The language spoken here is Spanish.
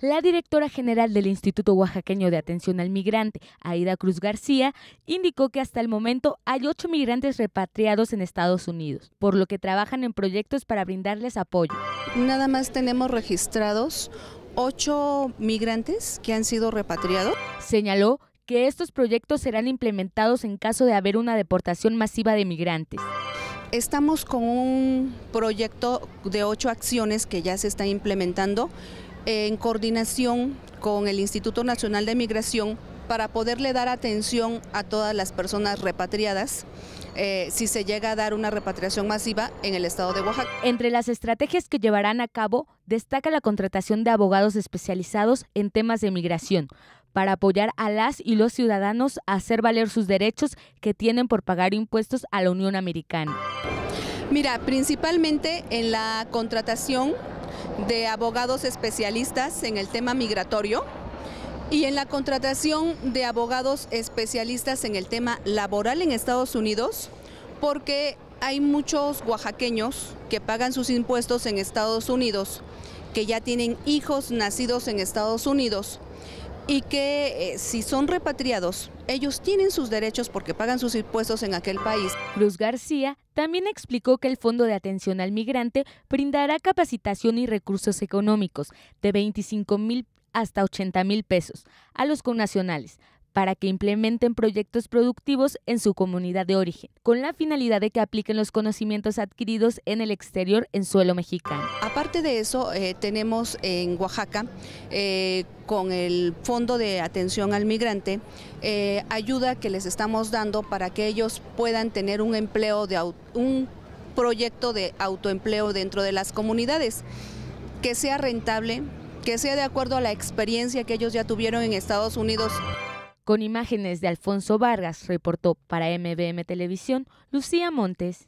La directora general del Instituto Oaxaqueño de Atención al Migrante, Aida Cruz García, indicó que hasta el momento hay ocho migrantes repatriados en Estados Unidos, por lo que trabajan en proyectos para brindarles apoyo. Nada más tenemos registrados ocho migrantes que han sido repatriados. Señaló que estos proyectos serán implementados en caso de haber una deportación masiva de migrantes. Estamos con un proyecto de ocho acciones que ya se está implementando en coordinación con el Instituto Nacional de Migración para poderle dar atención a todas las personas repatriadas. Eh, si se llega a dar una repatriación masiva en el estado de Oaxaca. Entre las estrategias que llevarán a cabo, destaca la contratación de abogados especializados en temas de migración para apoyar a las y los ciudadanos a hacer valer sus derechos que tienen por pagar impuestos a la Unión Americana. Mira, principalmente en la contratación de abogados especialistas en el tema migratorio y en la contratación de abogados especialistas en el tema laboral en Estados Unidos, porque hay muchos oaxaqueños que pagan sus impuestos en Estados Unidos, que ya tienen hijos nacidos en Estados Unidos y que eh, si son repatriados, ellos tienen sus derechos porque pagan sus impuestos en aquel país. Cruz García también explicó que el Fondo de Atención al Migrante brindará capacitación y recursos económicos de 25 mil hasta 80 mil pesos a los connacionales para que implementen proyectos productivos en su comunidad de origen, con la finalidad de que apliquen los conocimientos adquiridos en el exterior en suelo mexicano. Aparte de eso, eh, tenemos en Oaxaca, eh, con el Fondo de Atención al Migrante, eh, ayuda que les estamos dando para que ellos puedan tener un empleo de un proyecto de autoempleo dentro de las comunidades, que sea rentable, que sea de acuerdo a la experiencia que ellos ya tuvieron en Estados Unidos. Con imágenes de Alfonso Vargas, reportó para MBM Televisión Lucía Montes.